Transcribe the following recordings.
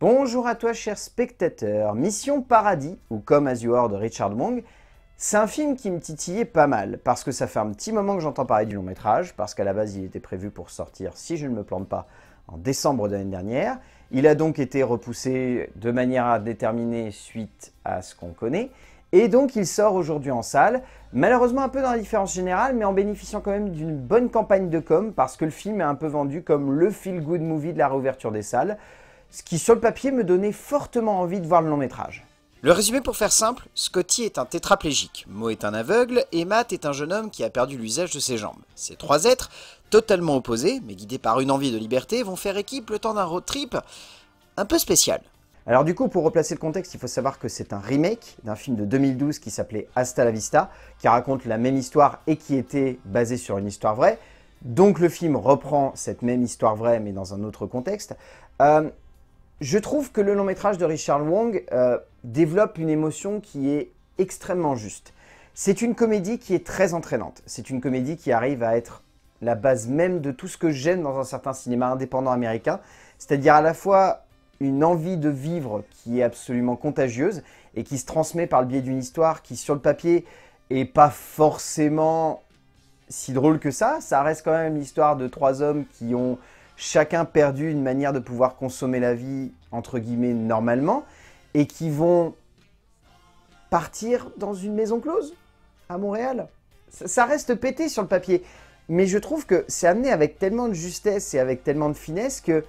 Bonjour à toi cher spectateur, Mission Paradis, ou Comme As You Are de Richard Wong, c'est un film qui me titillait pas mal, parce que ça fait un petit moment que j'entends parler du long métrage, parce qu'à la base il était prévu pour sortir, si je ne me plante pas, en décembre de l'année dernière. Il a donc été repoussé de manière indéterminée suite à ce qu'on connaît, et donc il sort aujourd'hui en salle, malheureusement un peu dans la différence générale, mais en bénéficiant quand même d'une bonne campagne de com, parce que le film est un peu vendu comme le feel-good movie de la réouverture des salles, ce qui sur le papier me donnait fortement envie de voir le long métrage. Le résumé pour faire simple, Scotty est un tétraplégique, Mo est un aveugle et Matt est un jeune homme qui a perdu l'usage de ses jambes. Ces trois êtres, totalement opposés, mais guidés par une envie de liberté, vont faire équipe le temps d'un road trip un peu spécial. Alors du coup, pour replacer le contexte, il faut savoir que c'est un remake d'un film de 2012 qui s'appelait Hasta la Vista, qui raconte la même histoire et qui était basé sur une histoire vraie. Donc le film reprend cette même histoire vraie, mais dans un autre contexte. Euh, je trouve que le long métrage de Richard Wong euh, développe une émotion qui est extrêmement juste. C'est une comédie qui est très entraînante. C'est une comédie qui arrive à être la base même de tout ce que j'aime dans un certain cinéma indépendant américain, c'est-à-dire à la fois une envie de vivre qui est absolument contagieuse et qui se transmet par le biais d'une histoire qui, sur le papier, est pas forcément si drôle que ça. Ça reste quand même l'histoire de trois hommes qui ont chacun perdu une manière de pouvoir consommer la vie, entre guillemets, normalement, et qui vont partir dans une maison close à Montréal. Ça, reste pété sur le papier. Mais je trouve que c'est amené avec tellement de justesse et avec tellement de finesse que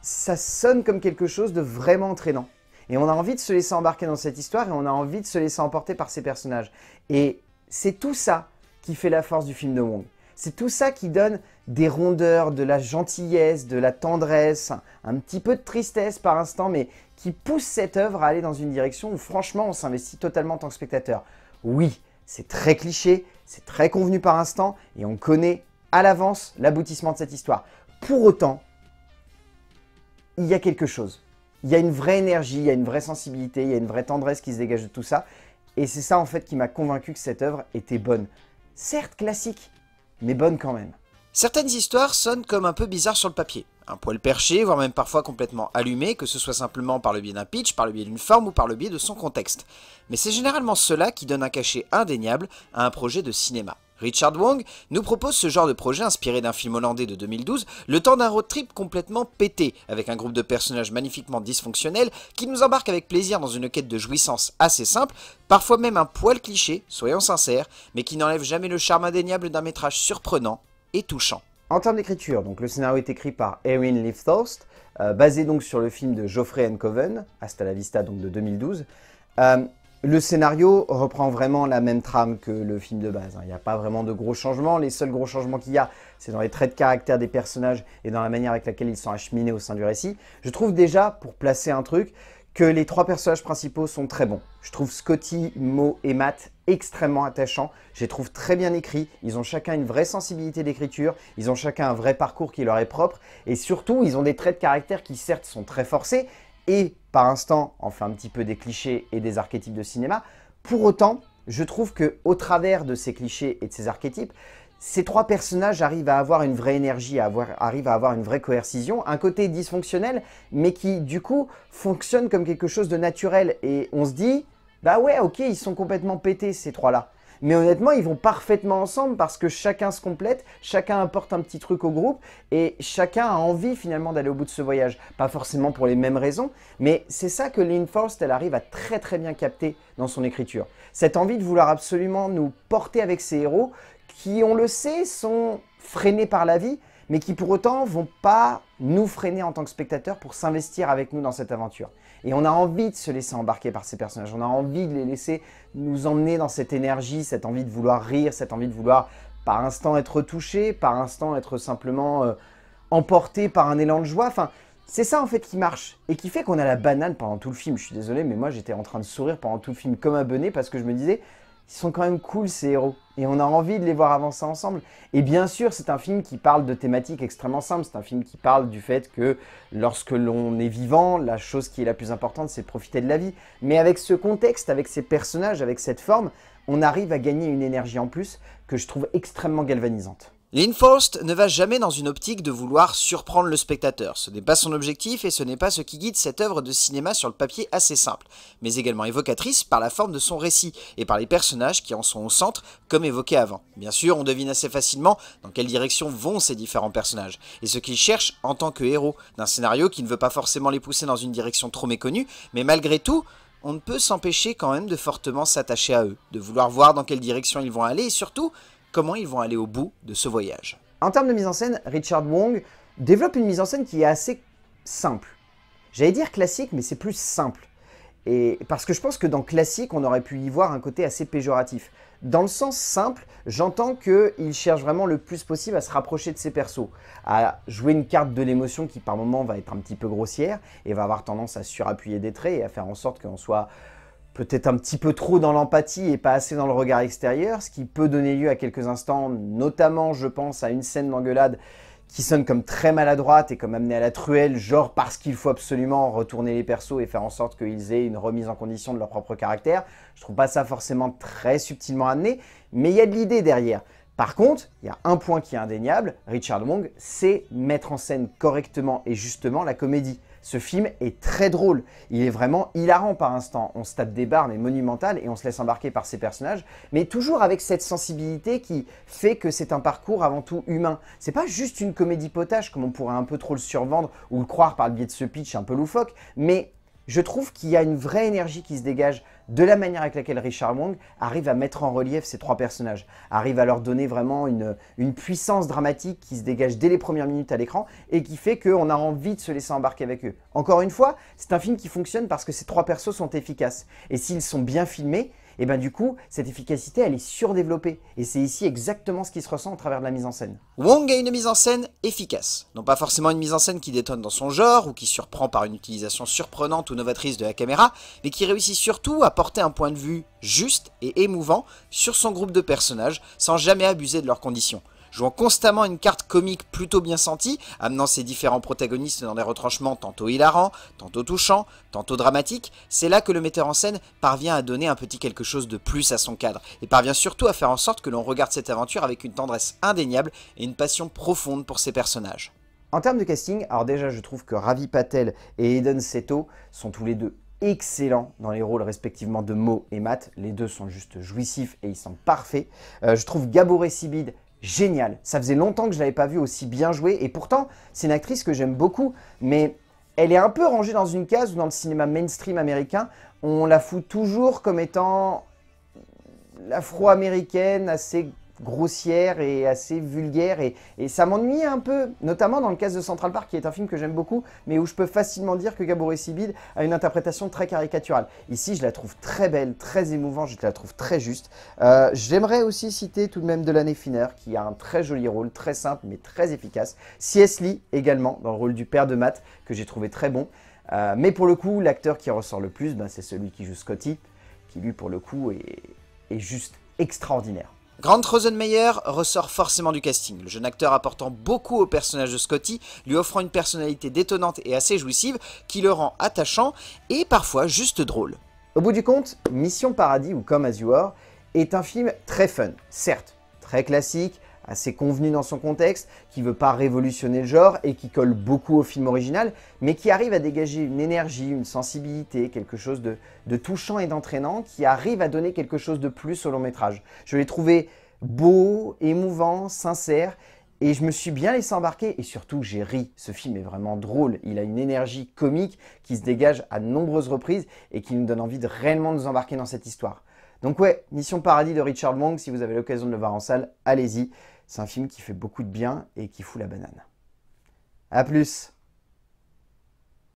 ça sonne comme quelque chose de vraiment entraînant. Et on a envie de se laisser embarquer dans cette histoire et on a envie de se laisser emporter par ces personnages. Et c'est tout ça qui fait la force du film de Wong. C'est tout ça qui donne des rondeurs, de la gentillesse, de la tendresse, un petit peu de tristesse par instant, mais qui pousse cette œuvre à aller dans une direction où franchement on s'investit totalement en tant que spectateur. Oui, c'est très cliché, c'est très convenu par instant, et on connaît à l'avance l'aboutissement de cette histoire. Pour autant, il y a quelque chose. Il y a une vraie énergie, il y a une vraie sensibilité, il y a une vraie tendresse qui se dégage de tout ça. Et c'est ça en fait qui m'a convaincu que cette œuvre était bonne. Certes classique, mais bonne quand même. Certaines histoires sonnent comme un peu bizarres sur le papier. Un poil perché, voire même parfois complètement allumé, que ce soit simplement par le biais d'un pitch, par le biais d'une forme ou par le biais de son contexte. Mais c'est généralement cela qui donne un cachet indéniable à un projet de cinéma. Richard Wong nous propose ce genre de projet inspiré d'un film hollandais de 2012, le temps d'un road trip complètement pété, avec un groupe de personnages magnifiquement dysfonctionnels qui nous embarque avec plaisir dans une quête de jouissance assez simple, parfois même un poil cliché, soyons sincères, mais qui n'enlève jamais le charme indéniable d'un métrage surprenant touchant. En termes d'écriture, donc le scénario est écrit par Erin Lifthorst, euh, basé donc sur le film de Geoffrey Coven, Hasta la Vista donc de 2012. Euh, le scénario reprend vraiment la même trame que le film de base. Hein. Il n'y a pas vraiment de gros changements. Les seuls gros changements qu'il y a, c'est dans les traits de caractère des personnages et dans la manière avec laquelle ils sont acheminés au sein du récit. Je trouve déjà, pour placer un truc, que les trois personnages principaux sont très bons. Je trouve Scotty, Mo et Matt extrêmement attachants. Je les trouve très bien écrits. Ils ont chacun une vraie sensibilité d'écriture. Ils ont chacun un vrai parcours qui leur est propre. Et surtout, ils ont des traits de caractère qui certes sont très forcés et par instant, enfin un petit peu des clichés et des archétypes de cinéma. Pour autant, je trouve que au travers de ces clichés et de ces archétypes, ces trois personnages arrivent à avoir une vraie énergie, à avoir, arrivent à avoir une vraie coercition, un côté dysfonctionnel, mais qui du coup fonctionne comme quelque chose de naturel. Et on se dit, bah ouais, ok, ils sont complètement pétés ces trois-là. Mais honnêtement, ils vont parfaitement ensemble parce que chacun se complète, chacun apporte un petit truc au groupe et chacun a envie finalement d'aller au bout de ce voyage. Pas forcément pour les mêmes raisons, mais c'est ça que Lynn Forst, elle arrive à très très bien capter dans son écriture. Cette envie de vouloir absolument nous porter avec ses héros qui, on le sait, sont freinés par la vie, mais qui pour autant vont pas nous freiner en tant que spectateurs pour s'investir avec nous dans cette aventure. Et on a envie de se laisser embarquer par ces personnages, on a envie de les laisser nous emmener dans cette énergie, cette envie de vouloir rire, cette envie de vouloir par instant être touché, par instant être simplement euh, emporté par un élan de joie. Enfin, c'est ça en fait qui marche et qui fait qu'on a la banane pendant tout le film. Je suis désolé, mais moi j'étais en train de sourire pendant tout le film comme un parce que je me disais, ils sont quand même cool ces héros. Et on a envie de les voir avancer ensemble. Et bien sûr, c'est un film qui parle de thématiques extrêmement simples. C'est un film qui parle du fait que lorsque l'on est vivant, la chose qui est la plus importante, c'est profiter de la vie. Mais avec ce contexte, avec ces personnages, avec cette forme, on arrive à gagner une énergie en plus que je trouve extrêmement galvanisante. Forst ne va jamais dans une optique de vouloir surprendre le spectateur. Ce n'est pas son objectif et ce n'est pas ce qui guide cette œuvre de cinéma sur le papier assez simple, mais également évocatrice par la forme de son récit et par les personnages qui en sont au centre, comme évoqué avant. Bien sûr, on devine assez facilement dans quelle direction vont ces différents personnages et ce qu'ils cherchent en tant que héros d'un scénario qui ne veut pas forcément les pousser dans une direction trop méconnue, mais malgré tout, on ne peut s'empêcher quand même de fortement s'attacher à eux, de vouloir voir dans quelle direction ils vont aller et surtout comment ils vont aller au bout de ce voyage. En termes de mise en scène, Richard Wong développe une mise en scène qui est assez simple. J'allais dire classique, mais c'est plus simple. Et parce que je pense que dans classique, on aurait pu y voir un côté assez péjoratif. Dans le sens simple, j'entends qu'il cherche vraiment le plus possible à se rapprocher de ses persos, à jouer une carte de l'émotion qui par moment va être un petit peu grossière et va avoir tendance à surappuyer des traits et à faire en sorte qu'on soit peut-être un petit peu trop dans l'empathie et pas assez dans le regard extérieur, ce qui peut donner lieu à quelques instants, notamment je pense à une scène d'engueulade qui sonne comme très maladroite et comme amenée à la truelle, genre parce qu'il faut absolument retourner les persos et faire en sorte qu'ils aient une remise en condition de leur propre caractère. Je trouve pas ça forcément très subtilement amené, mais il y a de l'idée derrière. Par contre, il y a un point qui est indéniable, Richard Wong c'est mettre en scène correctement et justement la comédie. Ce film est très drôle. Il est vraiment hilarant par instant. On se tape des barres, mais monumentales, et on se laisse embarquer par ces personnages, mais toujours avec cette sensibilité qui fait que c'est un parcours avant tout humain. C'est pas juste une comédie potage, comme on pourrait un peu trop le survendre ou le croire par le biais de ce pitch un peu loufoque, mais je trouve qu'il y a une vraie énergie qui se dégage de la manière avec laquelle Richard Wong arrive à mettre en relief ces trois personnages, arrive à leur donner vraiment une, une puissance dramatique qui se dégage dès les premières minutes à l'écran et qui fait qu'on a envie de se laisser embarquer avec eux. Encore une fois, c'est un film qui fonctionne parce que ces trois persos sont efficaces. Et s'ils sont bien filmés, et ben du coup, cette efficacité, elle est surdéveloppée. Et c'est ici exactement ce qui se ressent au travers de la mise en scène. Wong a une mise en scène efficace. Non pas forcément une mise en scène qui détonne dans son genre ou qui surprend par une utilisation surprenante ou novatrice de la caméra, mais qui réussit surtout à porter un point de vue juste et émouvant sur son groupe de personnages sans jamais abuser de leurs conditions jouant constamment une carte comique plutôt bien sentie, amenant ses différents protagonistes dans des retranchements tantôt hilarants, tantôt touchants, tantôt dramatiques, c'est là que le metteur en scène parvient à donner un petit quelque chose de plus à son cadre, et parvient surtout à faire en sorte que l'on regarde cette aventure avec une tendresse indéniable et une passion profonde pour ses personnages. En termes de casting, alors déjà je trouve que Ravi Patel et Eden Seto sont tous les deux excellents dans les rôles respectivement de Mo et Matt. Les deux sont juste jouissifs et ils sont parfaits. Euh, je trouve Gaboré Sibide génial. Ça faisait longtemps que je ne l'avais pas vue aussi bien jouée, et pourtant, c'est une actrice que j'aime beaucoup, mais elle est un peu rangée dans une case où dans le cinéma mainstream américain, on la fout toujours comme étant l'afro-américaine assez grossière et assez vulgaire et, ça m'ennuie un peu, notamment dans le cas de Central Park qui est un film que j'aime beaucoup mais où je peux facilement dire que Gabor Sibide a une interprétation très caricaturale. Ici je la trouve très belle, très émouvante, je la trouve très juste. Euh, j'aimerais aussi citer tout de même Delaney Finner qui a un très joli rôle, très simple mais très efficace. C.S. Lee également dans le rôle du père de Matt que j'ai trouvé très bon. Euh, mais pour le coup, l'acteur qui ressort le plus, ben, c'est celui qui joue Scotty, qui lui pour le coup est juste extraordinaire. Grant Rosenmeyer ressort forcément du casting, le jeune acteur apportant beaucoup au personnage de Scotty, lui offrant une personnalité détonnante et assez jouissive qui le rend attachant et parfois juste drôle. Au bout du compte, Mission Paradis ou Comme As You Are est un film très fun, certes, très classique, assez convenu dans son contexte, qui veut pas révolutionner le genre et qui colle beaucoup au film original, mais qui arrive à dégager une énergie, une sensibilité, quelque chose de, touchant et d'entraînant, qui arrive à donner quelque chose de plus au long métrage. Je l'ai trouvé beau, émouvant, sincère, et je me suis bien laissé embarquer et surtout j'ai ri. Ce film est vraiment drôle. Il a une énergie comique qui se dégage à nombreuses reprises et qui nous donne envie de réellement nous embarquer dans cette histoire. Donc ouais, Mission Paradis de Richard Wong, si vous avez l'occasion de le voir en salle, allez-y. C'est un film qui fait beaucoup de bien et qui fout la banane. A plus